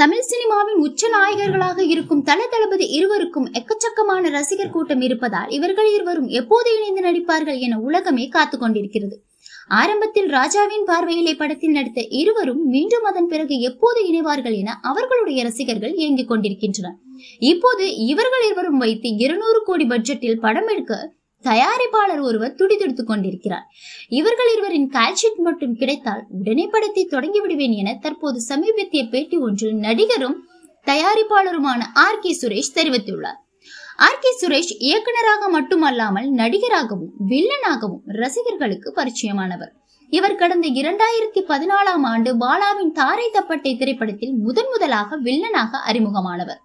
தமிழ் சினிமாவின் உச்ச நாயகர்களாக இருக்கும் தல தளபதி இருவருக்கும் எக்கச்சக்கமான ரசிகர் கூட்டம் இருப்பதால் இவர்கள் இருவரும் எப்போது இணைந்து நடிப்பார்கள் என உலகமே காத்து கொண்டிருக்கிறது ஆரம்பத்தில் ராஜாவின் பார்வையிலே படத்தில் நடித்த இருவரும் மீண்டும் அதன் பிறகு எப்போது இணைவார்கள் என அவர்களுடைய ரசிகர்கள் இயங்கிக் கொண்டிருக்கின்றனர் இப்போது இவர்கள் இருவரும் வைத்து இருநூறு கோடி பட்ஜெட்டில் படம் எடுக்க தயாரிப்பாளர் ஒருவர் துடிதுடித்துக் கொண்டிருக்கிறார் இவர்கள் இருவரின் கால்ஷீட் மட்டும் கிடைத்தால் உடனே படத்தை தொடங்கி விடுவேன் என தற்போது சமீபத்திய பேட்டி ஒன்றில் நடிகரும் தயாரிப்பாளருமான ஆர் கே சுரேஷ் தெரிவித்துள்ளார் ஆர் கே சுரேஷ் இயக்குனராக மட்டுமல்லாமல் நடிகராகவும் வில்லனாகவும் ரசிகர்களுக்கு பரிச்சயமானவர் இவர் கடந்த இரண்டாயிரத்தி பதினாலாம் ஆண்டு பாலாவின் தாரை தப்பட்டை திரைப்படத்தில் முதன் முதலாக வில்லனாக அறிமுகமானவர்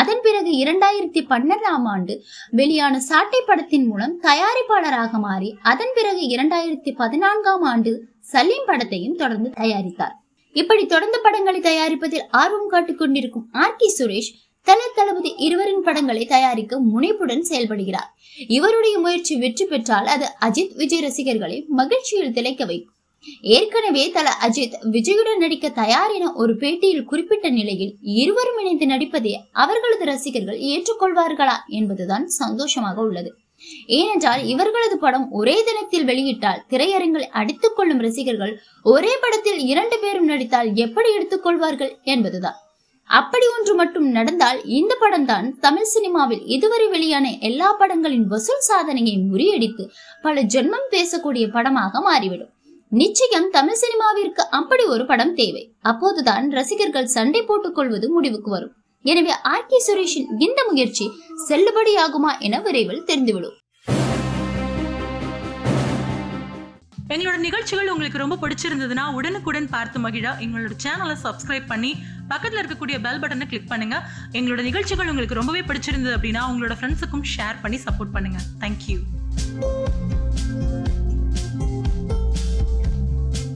அதன் பிறகு இரண்டாயிரத்தி பன்னெண்டாம் ஆண்டு வெளியான சாட்டை படத்தின் மூலம் தயாரிப்பாளராக மாறி அதன் பிறகு இரண்டாயிரத்தி பதினான்காம் ஆண்டு சலீம் படத்தையும் தொடர்ந்து தயாரித்தார் இப்படி தொடர்ந்து படங்களை தயாரிப்பதில் ஆர்வம் காட்டிக் கொண்டிருக்கும் ஆர் கே சுரேஷ் தல தளபதி இருவரின் படங்களை தயாரிக்க முனைப்புடன் செயல்படுகிறார் இவருடைய முயற்சி வெற்றி பெற்றால் அது அஜித் விஜய் ரசிகர்களை மகிழ்ச்சியில் திளைக்க வைக்கும் ஏற்கனவே தல அஜித் விஜயுடன் நடிக்க தயார் என ஒரு பேட்டியில் குறிப்பிட்ட நிலையில் இருவரும் இணைந்து நடிப்பதே அவர்களது ரசிகர்கள் ஏற்றுக்கொள்வார்களா என்பதுதான் சந்தோஷமாக உள்ளது ஏனென்றால் இவர்களது படம் ஒரே தினத்தில் வெளியிட்டால் திரையரங்கில் அடித்துக் கொள்ளும் ரசிகர்கள் ஒரே படத்தில் இரண்டு பேரும் நடித்தால் எப்படி எடுத்துக்கொள்வார்கள் என்பதுதான் அப்படி ஒன்று மட்டும் நடந்தால் இந்த படம் தான் தமிழ் சினிமாவில் இதுவரை வெளியான எல்லா படங்களின் வசூல் சாதனையை முறியடித்து பல ஜென்மம் பேசக்கூடிய படமாக மாறிவிடும் நிச்சயம் தமிழ் சினிமாவிற்கு அப்படி ஒரு படம் தேவை அப்போதுதான் ரசிகர்கள் சண்டை போட்டுக் கொள்வது முடிவுக்கு வரும் எனவே ஆர் கே சுரேஷின் இந்த முயற்சி செல்லுபடியாகுமா என விரைவில் தெரிந்துவிடும் எங்களோட நிகழ்ச்சிகள் உங்களுக்கு ரொம்ப பிடிச்சிருந்ததுன்னா உடனுக்குடன் பார்த்து மகிழா எங்களோட சேனலை சப்ஸ்கிரைப் பண்ணி பக்கத்தில் இருக்கக்கூடிய பெல் பட்டனை கிளிக் பண்ணுங்க எங்களோட நிகழ்ச்சிகள் உங்களுக்கு ரொம்பவே பிடிச்சிருந்தது அப்படின்னா உங்களோட ஃப்ரெண்ட்ஸுக்கும் ஷேர் பண்ணி சப்போர்ட் பண்ணுங்க தேங்க்யூ